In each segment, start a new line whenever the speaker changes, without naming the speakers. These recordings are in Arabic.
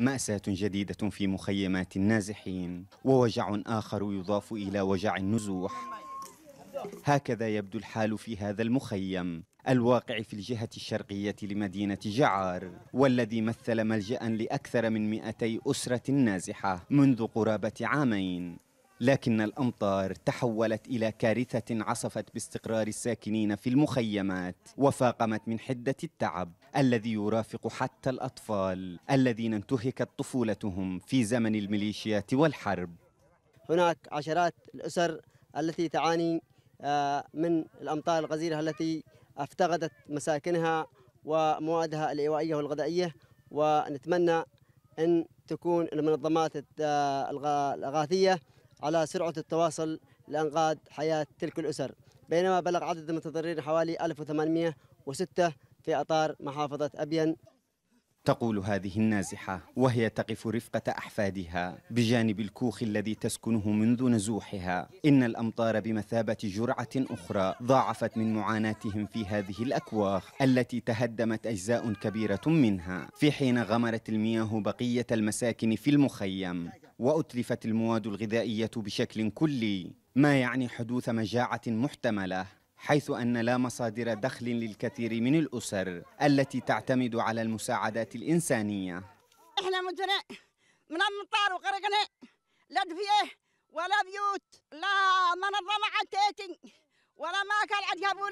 مأساة جديدة في مخيمات النازحين ووجع آخر يضاف إلى وجع النزوح هكذا يبدو الحال في هذا المخيم الواقع في الجهة الشرقية لمدينة جعار والذي مثل ملجأ لأكثر من 200 أسرة نازحة منذ قرابة عامين لكن الامطار تحولت الى كارثه عصفت باستقرار الساكنين في المخيمات وفاقمت من حده التعب الذي يرافق حتى الاطفال الذين انتهكت طفولتهم في زمن الميليشيات والحرب. هناك
عشرات الاسر التي تعاني آه، من الامطار الغزيره التي افتقدت مساكنها وموادها الايوائيه والغذائيه ونتمنى ان تكون المنظمات آه، الاغاثيه على سرعة التواصل لأنقاذ حياة تلك الأسر بينما بلغ عدد المتضررين حوالي 1806 في أطار محافظة أبين
تقول هذه النازحة وهي تقف رفقة أحفادها بجانب الكوخ الذي تسكنه منذ نزوحها إن الأمطار بمثابة جرعة أخرى ضاعفت من معاناتهم في هذه الأكواخ التي تهدمت أجزاء كبيرة منها في حين غمرت المياه بقية المساكن في المخيم وأتلفت المواد الغذائية بشكل كلي ما يعني حدوث مجاعة محتملة حيث أن لا مصادر دخل للكثير من الأسر التي تعتمد على المساعدات الإنسانية
إحنا مدناء من المطار وغرقنا لا دفيه ولا بيوت لا منظمة عتيتي ولا ما كان عندها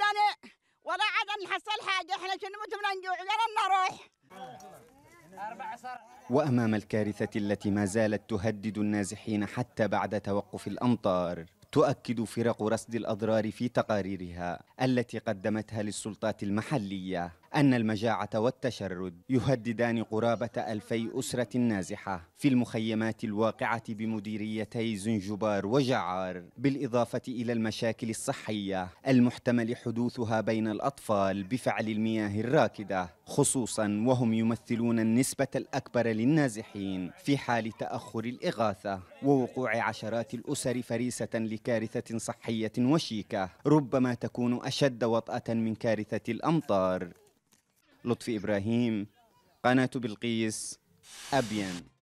ولا عاد نحصل حاجة إحنا شنو متمنى نجوع ولا نروح
وأمام الكارثة التي ما زالت تهدد النازحين حتى بعد توقف الأمطار تؤكد فرق رصد الأضرار في تقاريرها التي قدمتها للسلطات المحلية أن المجاعة والتشرد يهددان قرابة ألفي أسرة نازحة في المخيمات الواقعة بمديريتي زنجبار وجعار بالإضافة إلى المشاكل الصحية المحتمل حدوثها بين الأطفال بفعل المياه الراكدة خصوصا وهم يمثلون النسبة الأكبر للنازحين في حال تأخر الإغاثة ووقوع عشرات الأسر فريسة لكارثة صحية وشيكة ربما تكون أشد وطأة من كارثة الأمطار لطفي إبراهيم قناة بلقيس أبين